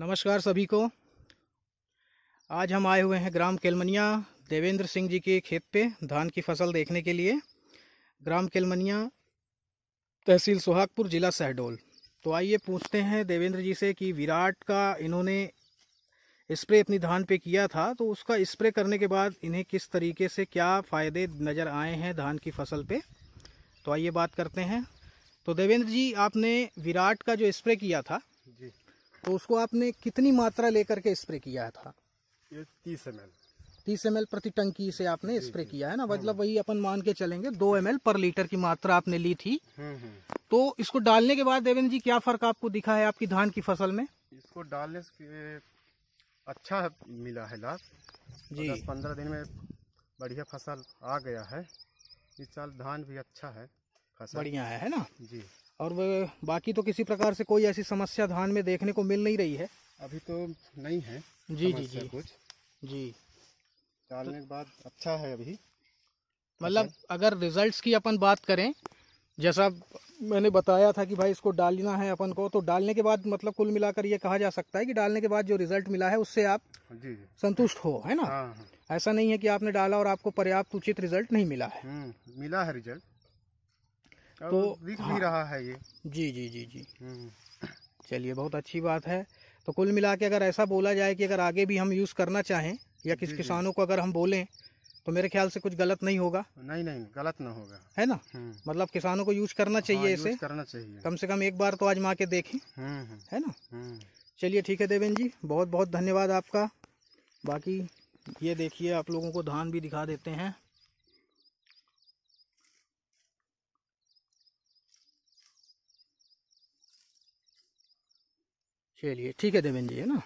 नमस्कार सभी को आज हम आए हुए हैं ग्राम केलमनिया देवेंद्र सिंह जी के खेत पे धान की फसल देखने के लिए ग्राम केलमनिया तहसील सुहागपुर ज़िला शहडोल तो आइए पूछते हैं देवेंद्र जी से कि विराट का इन्होंने स्प्रे अपनी धान पे किया था तो उसका स्प्रे करने के बाद इन्हें किस तरीके से क्या फ़ायदे नज़र आए हैं धान की फसल पे तो आइए बात करते हैं तो देवेंद्र जी आपने विराट का जो स्प्रे किया था तो उसको आपने कितनी मात्रा लेकर के स्प्रे किया था ये तीस एम तीस एम प्रति टंकी से आपने स्प्रे किया है ना हाँ। मतलब वही अपन मान के चलेंगे दो एम पर लीटर की मात्रा आपने ली थी हम्म, हम्म। तो इसको डालने के बाद देवेंद्र जी क्या फर्क आपको दिखा है आपकी धान की फसल में इसको डालने से अच्छा मिला है लाभ जी दस पंद्रह दिन में बढ़िया फसल आ गया है इस साल धान भी अच्छा है फसल बढ़िया है, है ना जी और बाकी तो किसी प्रकार से कोई ऐसी समस्या धान में देखने को मिल नहीं रही है अभी तो नहीं है जी जी जी कुछ जी डालने के बाद अच्छा है अभी मतलब अच्छा अगर रिजल्ट्स की अपन बात करें जैसा मैंने बताया था कि भाई इसको डालना है अपन को तो डालने के बाद मतलब कुल मिलाकर ये कहा जा सकता है कि डालने के बाद जो रिजल्ट मिला है उससे आप हाँ, जी जी। संतुष्ट हो है ना हाँ, हाँ। ऐसा नहीं है कि आपने डाला और आपको पर्याप्त उचित रिजल्ट नहीं मिला है हम्म, मिला है रिजल्ट तो दिख हाँ, भी रहा है ये हाँ। जी जी जी जी हम्म। चलिए बहुत अच्छी बात है तो कुल मिला के अगर ऐसा बोला जाए कि अगर आगे भी हम यूज़ करना चाहें या किस किसानों को अगर हम बोलें तो मेरे ख्याल से कुछ गलत नहीं होगा नहीं नहीं गलत ना होगा है ना हम्म। मतलब किसानों को यूज करना हाँ, चाहिए हाँ, इसे करना चाहिए कम से कम एक बार तो आज माँ के देखें हम्म, है ना चलिए ठीक है देवेंद्र जी बहुत बहुत धन्यवाद आपका बाकी ये देखिए आप लोगों को धान भी दिखा देते हैं चलिए ठीक है देवेंद्र जी है ना